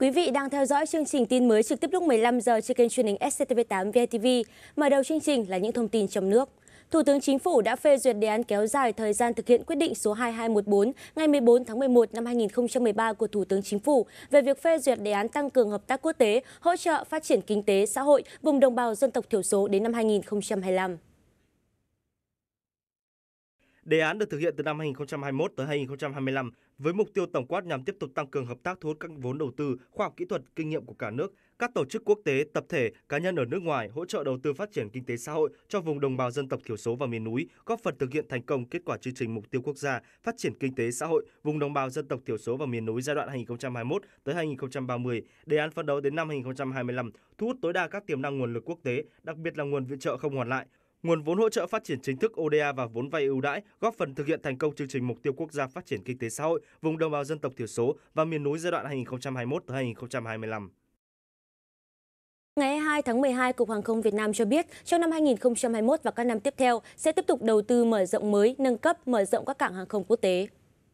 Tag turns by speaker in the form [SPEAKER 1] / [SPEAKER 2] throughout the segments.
[SPEAKER 1] Quý vị đang theo dõi chương trình tin mới trực tiếp lúc 15 giờ trên kênh truyền hình SCTV8 VTV. Mở đầu chương trình là những thông tin trong nước. Thủ tướng Chính phủ đã phê duyệt đề án kéo dài thời gian thực hiện quyết định số 2214 ngày 14 tháng 11 năm 2013 của Thủ tướng Chính phủ về việc phê duyệt đề án tăng cường hợp tác quốc tế, hỗ trợ phát triển kinh tế xã hội vùng đồng bào dân tộc thiểu số đến năm 2025.
[SPEAKER 2] Đề án được thực hiện từ năm 2021 tới 2025 với mục tiêu tổng quát nhằm tiếp tục tăng cường hợp tác thu hút các vốn đầu tư, khoa học kỹ thuật, kinh nghiệm của cả nước, các tổ chức quốc tế, tập thể, cá nhân ở nước ngoài hỗ trợ đầu tư phát triển kinh tế xã hội cho vùng đồng bào dân tộc thiểu số và miền núi, góp phần thực hiện thành công kết quả chương trình mục tiêu quốc gia phát triển kinh tế xã hội vùng đồng bào dân tộc thiểu số và miền núi giai đoạn 2021 tới 2030, đề án phấn đấu đến năm 2025 thu hút tối đa các tiềm năng nguồn lực quốc tế, đặc biệt là nguồn viện trợ không hoàn lại Nguồn vốn hỗ trợ phát triển chính thức ODA và vốn vay ưu đãi góp phần thực hiện thành công chương trình mục tiêu quốc gia phát triển kinh tế xã hội vùng đồng bào dân tộc thiểu số và miền núi giai đoạn 2021-2025. tới
[SPEAKER 1] Ngày 2 tháng 12, Cục Hàng không Việt Nam cho biết trong năm 2021 và các năm tiếp theo sẽ tiếp tục đầu tư mở rộng mới, nâng cấp, mở rộng các cảng hàng không quốc tế.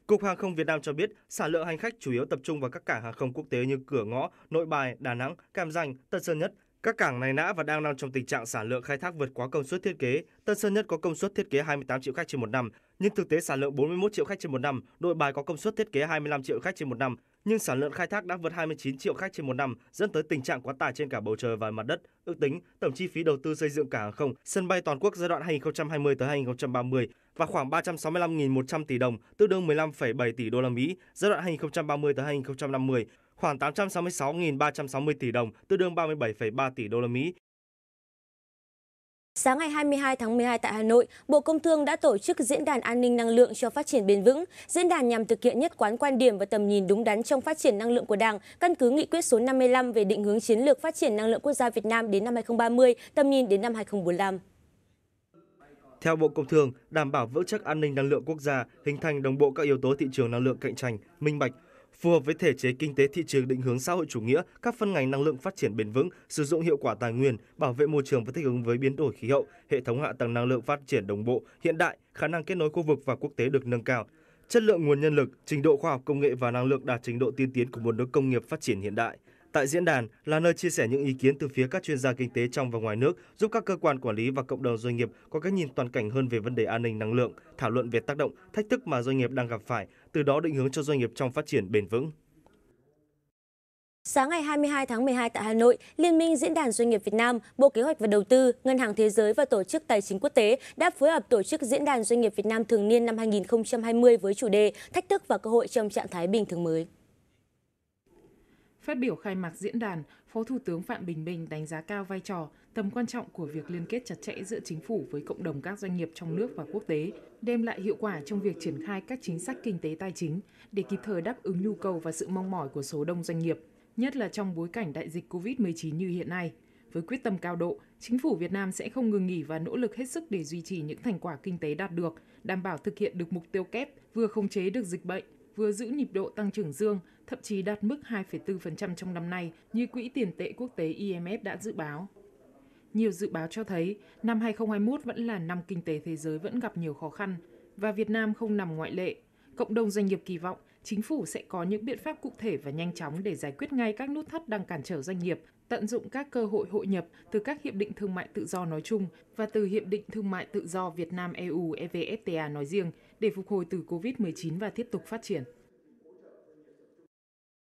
[SPEAKER 2] Cục Hàng không Việt Nam cho biết, sản lượng hành khách chủ yếu tập trung vào các cảng hàng không quốc tế như cửa ngõ, nội bài, Đà Nẵng, Cam Ranh, Tân Sơn Nhất, các cảng này đã và đang nằm trong tình trạng sản lượng khai thác vượt quá công suất thiết kế. Tân Sơn Nhất có công suất thiết kế 28 triệu khách trên một năm, nhưng thực tế sản lượng 41 triệu khách trên một năm. Nội Bài có công suất thiết kế 25 triệu khách trên một năm, nhưng sản lượng khai thác đã vượt 29 triệu khách trên một năm, dẫn tới tình trạng quá tải trên cả bầu trời và mặt đất. Ước tính tổng chi phí đầu tư xây dựng cảng không, sân bay toàn quốc giai đoạn 2020 tới 2030 và khoảng 365.100 tỷ đồng, tương đương 15,7 tỷ đô la Mỹ giai đoạn 2030 tới 2050, khoảng 866.360 tỷ đồng, tương đương 37,3 tỷ đô la Mỹ.
[SPEAKER 1] Sáng ngày 22 tháng 12 tại Hà Nội, Bộ Công Thương đã tổ chức Diễn đàn An ninh Năng lượng cho phát triển bền vững. Diễn đàn nhằm thực hiện nhất quán quan điểm và tầm nhìn đúng đắn trong phát triển năng lượng của Đảng, căn cứ nghị quyết số 55 về định hướng chiến lược phát triển năng lượng quốc gia Việt Nam đến năm 2030, tầm nhìn đến năm 2045.
[SPEAKER 2] Theo Bộ Công Thương, đảm bảo vững chắc an ninh năng lượng quốc gia, hình thành đồng bộ các yếu tố thị trường năng lượng cạnh tranh, minh bạch, phù hợp với thể chế kinh tế thị trường định hướng xã hội chủ nghĩa, các phân ngành năng lượng phát triển bền vững, sử dụng hiệu quả tài nguyên, bảo vệ môi trường và thích ứng với biến đổi khí hậu, hệ thống hạ tầng năng lượng phát triển đồng bộ, hiện đại, khả năng kết nối khu vực và quốc tế được nâng cao. Chất lượng nguồn nhân lực, trình độ khoa học công nghệ và năng lượng đạt trình độ tiên tiến của một nước công nghiệp phát triển hiện đại. Tại diễn đàn là nơi chia sẻ những ý kiến từ phía các chuyên gia kinh tế trong và ngoài nước, giúp các cơ quan quản lý và cộng đồng doanh nghiệp có cái nhìn toàn cảnh hơn về vấn đề an ninh năng lượng, thảo luận về tác động, thách thức mà doanh nghiệp đang gặp phải, từ đó định hướng cho doanh nghiệp trong phát triển bền vững.
[SPEAKER 1] Sáng ngày 22 tháng 12 tại Hà Nội, Liên minh Diễn đàn Doanh nghiệp Việt Nam, Bộ Kế hoạch và Đầu tư, Ngân hàng Thế giới và Tổ chức Tài chính Quốc tế đã phối hợp tổ chức Diễn đàn Doanh nghiệp Việt Nam thường niên năm
[SPEAKER 3] 2020 với chủ đề Thách thức và cơ hội
[SPEAKER 1] trong trạng thái bình thường mới.
[SPEAKER 3] Phát biểu khai mạc diễn đàn, Phó Thủ tướng Phạm Bình Minh đánh giá cao vai trò, tầm quan trọng của việc liên kết chặt chẽ giữa chính phủ với cộng đồng các doanh nghiệp trong nước và quốc tế, đem lại hiệu quả trong việc triển khai các chính sách kinh tế tài chính để kịp thời đáp ứng nhu cầu và sự mong mỏi của số đông doanh nghiệp, nhất là trong bối cảnh đại dịch COVID-19 như hiện nay. Với quyết tâm cao độ, chính phủ Việt Nam sẽ không ngừng nghỉ và nỗ lực hết sức để duy trì những thành quả kinh tế đạt được, đảm bảo thực hiện được mục tiêu kép vừa khống chế được dịch bệnh, vừa giữ nhịp độ tăng trưởng dương, thậm chí đạt mức 2,4% trong năm nay như Quỹ tiền tệ quốc tế IMF đã dự báo. Nhiều dự báo cho thấy năm 2021 vẫn là năm kinh tế thế giới vẫn gặp nhiều khó khăn và Việt Nam không nằm ngoại lệ. Cộng đồng doanh nghiệp kỳ vọng chính phủ sẽ có những biện pháp cụ thể và nhanh chóng để giải quyết ngay các nút thắt đang cản trở doanh nghiệp, tận dụng các cơ hội hội nhập từ các hiệp định thương mại tự do nói chung và từ hiệp định thương mại tự do Việt Nam EU EVFTA nói riêng để phục hồi từ Covid-19 và tiếp tục phát triển.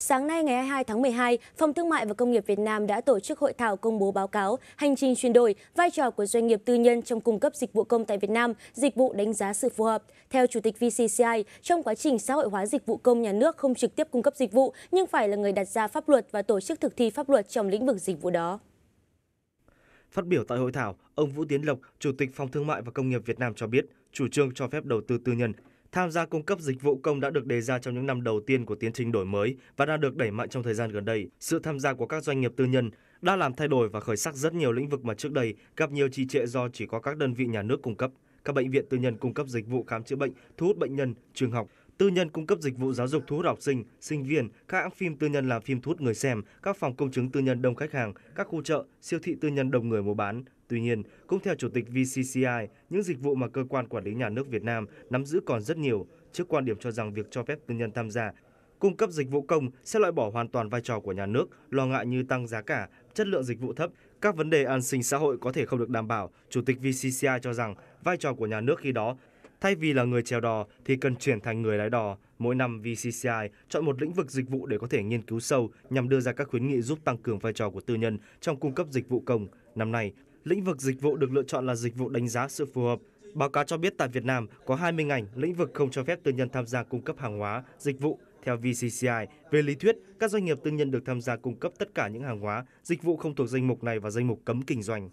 [SPEAKER 3] Sáng nay ngày
[SPEAKER 1] 22 tháng 12, Phòng Thương mại và Công nghiệp Việt Nam đã tổ chức hội thảo công bố báo cáo Hành trình chuyển đổi, vai trò của doanh nghiệp tư nhân trong cung cấp dịch vụ công tại Việt Nam, dịch vụ đánh giá sự phù hợp. Theo Chủ tịch VCCI, trong quá trình xã hội hóa dịch vụ công nhà nước không trực tiếp cung cấp dịch vụ, nhưng phải là người đặt ra pháp luật và tổ chức thực thi pháp luật trong lĩnh vực dịch vụ đó.
[SPEAKER 2] Phát biểu tại hội thảo, ông Vũ Tiến Lộc, Chủ tịch Phòng Thương mại và Công nghiệp Việt Nam cho biết, chủ trương cho phép đầu tư tư nhân tham gia cung cấp dịch vụ công đã được đề ra trong những năm đầu tiên của tiến trình đổi mới và đã được đẩy mạnh trong thời gian gần đây. Sự tham gia của các doanh nghiệp tư nhân đã làm thay đổi và khởi sắc rất nhiều lĩnh vực mà trước đây gặp nhiều trì trệ do chỉ có các đơn vị nhà nước cung cấp. Các bệnh viện tư nhân cung cấp dịch vụ khám chữa bệnh, thu hút bệnh nhân, trường học, tư nhân cung cấp dịch vụ giáo dục thu hút học sinh, sinh viên, các hãng phim tư nhân làm phim thu hút người xem, các phòng công chứng tư nhân đông khách hàng, các khu chợ, siêu thị tư nhân đông người mua bán, Tuy nhiên, cũng theo Chủ tịch VCCI, những dịch vụ mà cơ quan quản lý nhà nước Việt Nam nắm giữ còn rất nhiều, trước quan điểm cho rằng việc cho phép tư nhân tham gia cung cấp dịch vụ công sẽ loại bỏ hoàn toàn vai trò của nhà nước, lo ngại như tăng giá cả, chất lượng dịch vụ thấp, các vấn đề an sinh xã hội có thể không được đảm bảo. Chủ tịch VCCI cho rằng vai trò của nhà nước khi đó thay vì là người chèo đò thì cần chuyển thành người lái đò. Mỗi năm VCCI chọn một lĩnh vực dịch vụ để có thể nghiên cứu sâu nhằm đưa ra các khuyến nghị giúp tăng cường vai trò của tư nhân trong cung cấp dịch vụ công. Năm nay, lĩnh vực dịch vụ được lựa chọn là dịch vụ đánh giá sự phù hợp. Báo cáo cho biết tại Việt Nam có 20 ngành lĩnh vực không cho phép tư nhân tham gia cung cấp hàng hóa, dịch vụ theo VCCI, về lý thuyết, các doanh nghiệp tư nhân được tham gia cung cấp tất cả những hàng hóa, dịch vụ không thuộc danh mục này và danh mục cấm kinh doanh.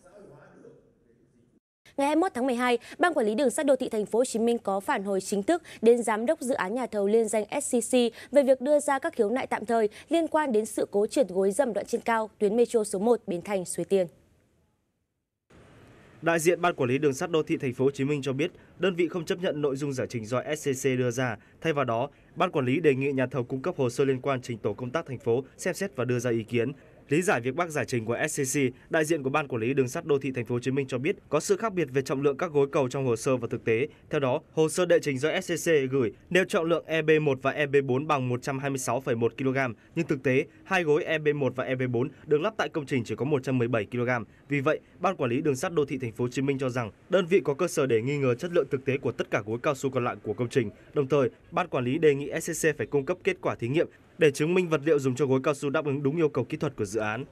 [SPEAKER 1] Ngày 21 tháng 12, Ban quản lý đường sắt đô thị thành phố Hồ Chí Minh có phản hồi chính thức đến giám đốc dự án nhà thầu liên danh SCC về việc đưa ra các khiếu nại tạm thời liên quan đến sự cố trượt gối dầm đoạn trên cao tuyến metro số 1 Bến Thành Suối Tiên.
[SPEAKER 2] Đại diện Ban Quản lý Đường sắt Đô thị Thành phố Hồ Chí Minh cho biết, đơn vị không chấp nhận nội dung giải trình do SCC đưa ra. Thay vào đó, Ban Quản lý đề nghị nhà thầu cung cấp hồ sơ liên quan trình tổ công tác thành phố xem xét và đưa ra ý kiến. Lý giải việc bác giải trình của SCC, đại diện của Ban Quản lý Đường sắt Đô thị Thành phố Hồ Chí Minh cho biết có sự khác biệt về trọng lượng các gối cầu trong hồ sơ và thực tế. Theo đó, hồ sơ đệ trình do SCC gửi nêu trọng lượng EB1 và EB4 bằng 126,1 kg, nhưng thực tế hai gối EB1 và EB4 được lắp tại công trình chỉ có 117 kg. Vì vậy, Ban Quản lý Đường sắt Đô thị Thành phố Hồ Chí Minh cho rằng đơn vị có cơ sở để nghi ngờ chất lượng thực tế của tất cả gối cao su còn lại của công trình. Đồng thời, Ban Quản lý đề nghị SCC phải cung cấp kết quả thí nghiệm để chứng minh vật liệu dùng cho gối cao su đáp ứng đúng yêu cầu kỹ thuật của dự án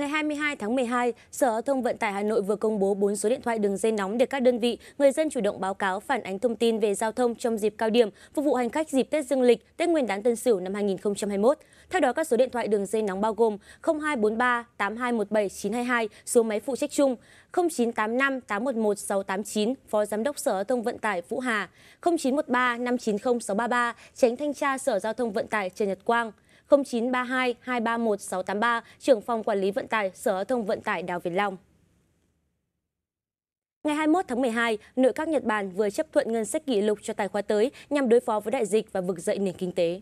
[SPEAKER 1] Ngày 22 tháng 12, Sở Giao thông Vận tải Hà Nội vừa công bố 4 số điện thoại đường dây nóng để các đơn vị, người dân chủ động báo cáo phản ánh thông tin về giao thông trong dịp cao điểm, phục vụ hành khách dịp Tết Dương lịch, Tết Nguyên đán Tân Sửu năm 2021. Theo đó, các số điện thoại đường dây nóng bao gồm 0243 8217 922, số máy phụ trách chung, 0985 811 689, Phó Giám đốc Sở Giao thông Vận tải Vũ Hà, 0913 590 633, Tránh Thanh tra Sở Giao thông Vận tải Trần Nhật Quang, 0932 231 683, trưởng phòng quản lý vận tải Sở Giao thông Vận tải Đào Việt Long. Ngày 21 tháng 12, nội các Nhật Bản vừa chấp thuận ngân sách kỷ lục cho tài khoá tới nhằm đối phó với đại dịch và vực dậy nền kinh tế.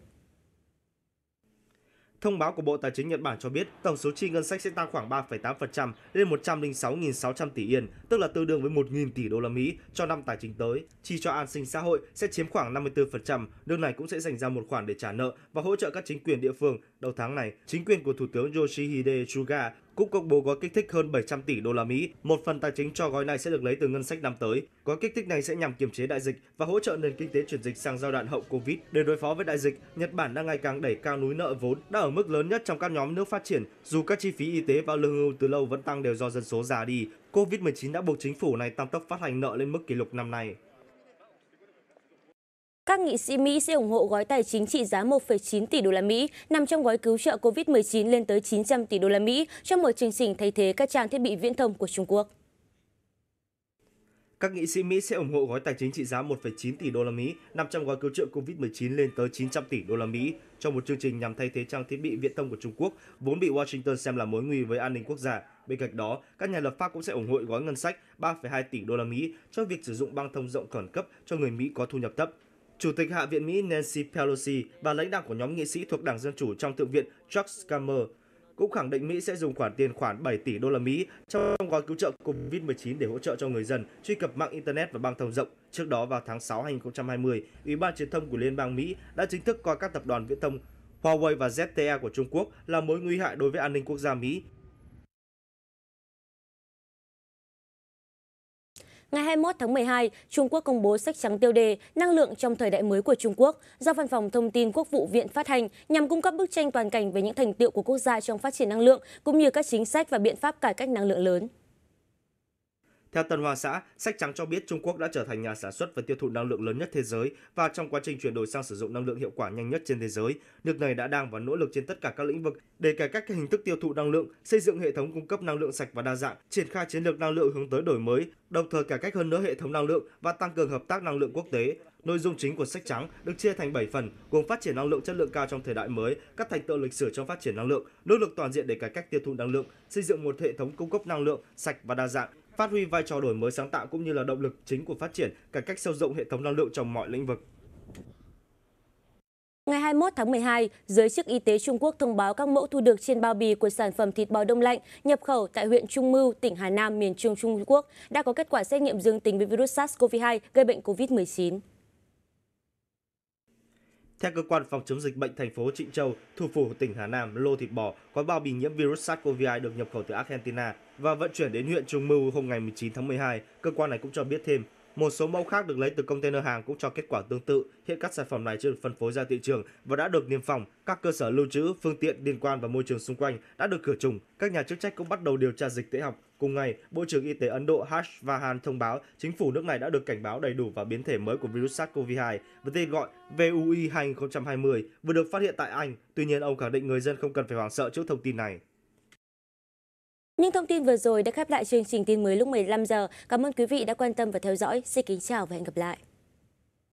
[SPEAKER 2] Thông báo của Bộ Tài chính Nhật Bản cho biết tổng số chi ngân sách sẽ tăng khoảng 3,8% lên 106.600 tỷ yên, tức là tương đương với 1.000 tỷ đô la Mỹ cho năm tài chính tới. Chi cho an sinh xã hội sẽ chiếm khoảng 54%, nước này cũng sẽ dành ra một khoản để trả nợ và hỗ trợ các chính quyền địa phương. Đầu tháng này, chính quyền của Thủ tướng Yoshihide Suga cũng công bố gói kích thích hơn 700 tỷ đô la Mỹ. Một phần tài chính cho gói này sẽ được lấy từ ngân sách năm tới. Gói kích thích này sẽ nhằm kiềm chế đại dịch và hỗ trợ nền kinh tế chuyển dịch sang giai đoạn hậu Covid. Để đối phó với đại dịch, Nhật Bản đang ngày càng đẩy cao núi nợ vốn đã ở mức lớn nhất trong các nhóm nước phát triển, dù các chi phí y tế và lương hưu từ lâu vẫn tăng đều do dân số già đi. Covid-19 đã buộc chính phủ này tăng tốc phát hành nợ lên mức kỷ lục năm nay.
[SPEAKER 1] Các nghị sĩ Mỹ sẽ ủng hộ gói tài chính trị giá 1,9 tỷ đô la Mỹ nằm trong gói cứu trợ COVID-19 lên tới 900 tỷ đô la Mỹ cho một chương trình thay thế các trang thiết bị viễn thông của Trung Quốc.
[SPEAKER 2] Các nghị sĩ Mỹ sẽ ủng hộ gói tài chính trị giá 1,9 tỷ đô la Mỹ nằm trong gói cứu trợ COVID-19 lên tới 900 tỷ đô la Mỹ cho một chương trình nhằm thay thế trang thiết bị viễn thông của Trung Quốc vốn bị Washington xem là mối nguy với an ninh quốc gia. Bên cạnh đó, các nhà lập pháp cũng sẽ ủng hộ gói ngân sách 3,2 tỷ đô la Mỹ cho việc sử dụng băng thông rộng khẩn cấp cho người Mỹ có thu nhập thấp. Chủ tịch Hạ viện Mỹ Nancy Pelosi và lãnh đạo của nhóm nghị sĩ thuộc Đảng Dân Chủ trong Thượng viện Chuck Schumer cũng khẳng định Mỹ sẽ dùng khoản tiền khoảng 7 tỷ đô la Mỹ trong gói cứu trợ COVID-19 để hỗ trợ cho người dân truy cập mạng Internet và băng thông rộng. Trước đó vào tháng 6 2020, Ủy ban Truyền thông của Liên bang Mỹ đã chính thức coi các tập đoàn viễn thông Huawei và ZTE của Trung Quốc là mối nguy hại đối với an ninh quốc gia Mỹ
[SPEAKER 1] Ngày 21 tháng 12, Trung Quốc công bố sách trắng tiêu đề Năng lượng trong thời đại mới của Trung Quốc do Văn phòng Thông tin Quốc vụ Viện phát hành nhằm cung cấp bức tranh toàn cảnh về những thành tiệu của quốc gia trong phát triển năng lượng cũng như các chính sách và biện pháp cải cách năng
[SPEAKER 2] lượng lớn. Theo Tân Hoa Xã, sách trắng cho biết Trung Quốc đã trở thành nhà sản xuất và tiêu thụ năng lượng lớn nhất thế giới và trong quá trình chuyển đổi sang sử dụng năng lượng hiệu quả nhanh nhất trên thế giới, nước này đã đang và nỗ lực trên tất cả các lĩnh vực để cải cách hình thức tiêu thụ năng lượng, xây dựng hệ thống cung cấp năng lượng sạch và đa dạng, triển khai chiến lược năng lượng hướng tới đổi mới, đồng thời cải cách hơn nữa hệ thống năng lượng và tăng cường hợp tác năng lượng quốc tế. Nội dung chính của sách trắng được chia thành 7 phần, gồm phát triển năng lượng chất lượng cao trong thời đại mới, các thành tựu lịch sử trong phát triển năng lượng, nỗ lực toàn diện để cải cách tiêu thụ năng lượng, xây dựng một hệ thống cung cấp năng lượng sạch và đa dạng, phát huy vai trò đổi mới sáng tạo cũng như là động lực chính của phát triển, cải cách sâu rộng hệ thống năng lượng trong mọi lĩnh vực.
[SPEAKER 1] Ngày 21 tháng 12, giới chức y tế Trung Quốc thông báo các mẫu thu được trên bao bì của sản phẩm thịt bò đông lạnh nhập khẩu tại huyện Trung Mưu, tỉnh Hà Nam, miền Trung Trung Quốc đã có kết quả xét nghiệm dương tính với virus SARS-CoV-2 gây bệnh COVID-19.
[SPEAKER 2] Theo cơ quan phòng chống dịch bệnh thành phố Trịnh Châu, thủ phủ tỉnh Hà Nam, lô thịt bò có bao bì nhiễm virus SARS-CoV-2 được nhập khẩu từ Argentina và vận chuyển đến huyện Trung Mưu hôm ngày 19 tháng 12. Cơ quan này cũng cho biết thêm một số mẫu khác được lấy từ container hàng cũng cho kết quả tương tự. Hiện các sản phẩm này chưa được phân phối ra thị trường và đã được niêm phòng. Các cơ sở lưu trữ, phương tiện liên quan và môi trường xung quanh đã được khử trùng. Các nhà chức trách cũng bắt đầu điều tra dịch tễ học. Cùng ngày, Bộ trưởng Y tế Ấn Độ Harsh Vahan thông báo chính phủ nước này đã được cảnh báo đầy đủ và biến thể mới của virus SARS-CoV-2 với tên gọi VUI 2020 vừa được phát hiện tại Anh. Tuy nhiên, ông khẳng định người dân không cần phải hoảng sợ trước thông tin này.
[SPEAKER 1] Những thông tin vừa rồi đã khép lại chương trình tin mới lúc 15 giờ. Cảm ơn quý vị đã quan tâm và theo dõi. Xin kính chào và hẹn gặp lại.